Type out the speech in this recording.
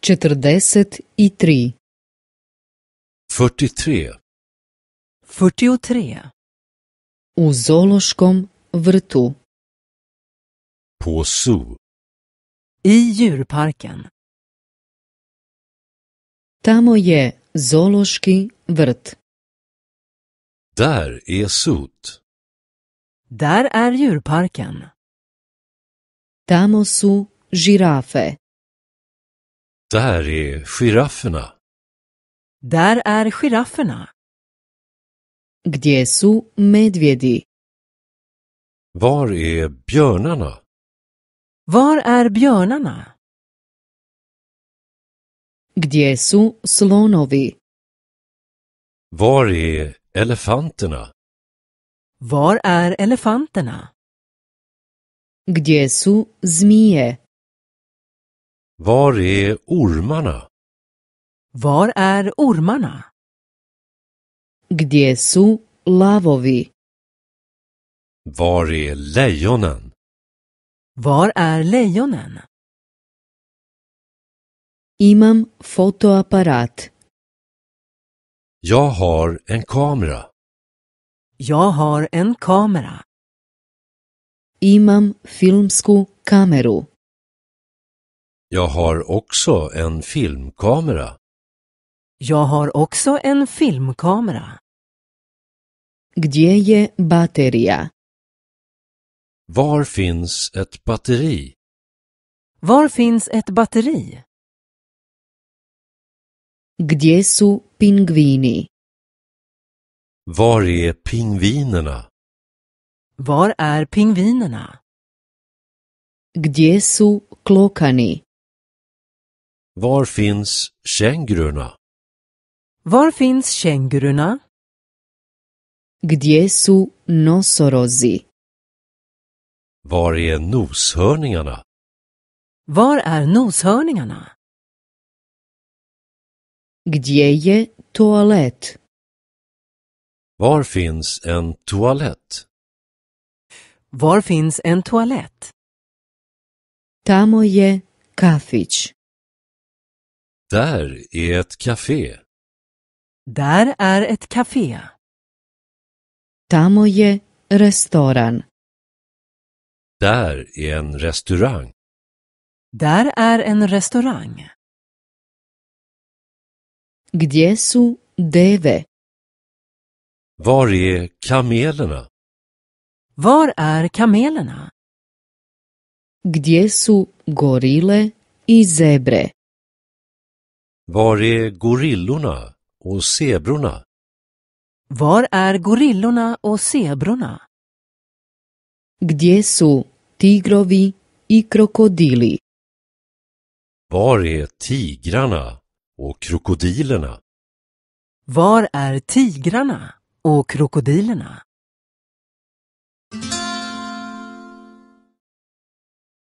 Četrdeset 43. 43. U zoološkom vrtu. På zoo. I djurparken. Tamo je zoološki vrt. Där är zoot. Där är djurparken. Tamo su žirafe. Där är girafferna. Där är girafferna. Gdje su medvjedi? Var är björnarna? Var är björnarna? Gdje su slonovi? Var är elefanterna? Var är elefanterna? Gdje su zmije? Var är ormarna? Var är ormarna? Gdje su lavovi? Var är lejonen? Var är lejonen? Imam fotoapparat. Jag har en kamera. Jag har en kamera. Imam filmsku kameru. Jag har också en filmkamera. Jag har också en filmkamera. Gdje je baterija? Var finns ett batteri? Var finns ett batteri? Gdje su pingvini? Var är pingvinerna? Var är pingvinerna? Gdje su klokani? Var finns kängurorna? Var finns kängurorna? Gdje su nosorozi? Var är noshörningarna? Var är noshörningarna? Gdje je toalett? Var finns en toalett? Var finns en toalett? Tamo je kafić. Där är ett café. Där är ett café. Tamo je restaurang. Där är en restaurang. Där är en restaurang. Gdje su deve? Var är kamelerna? Var är kamelerna? Gdje su gorille i zebre? Var är gorillorna och zebrorna? Var är gorillorna och zebrorna? Gdje su tigrovi i krokodili? Var är tigrarna och krokodilerna? Var är tigrarna och krokodilerna?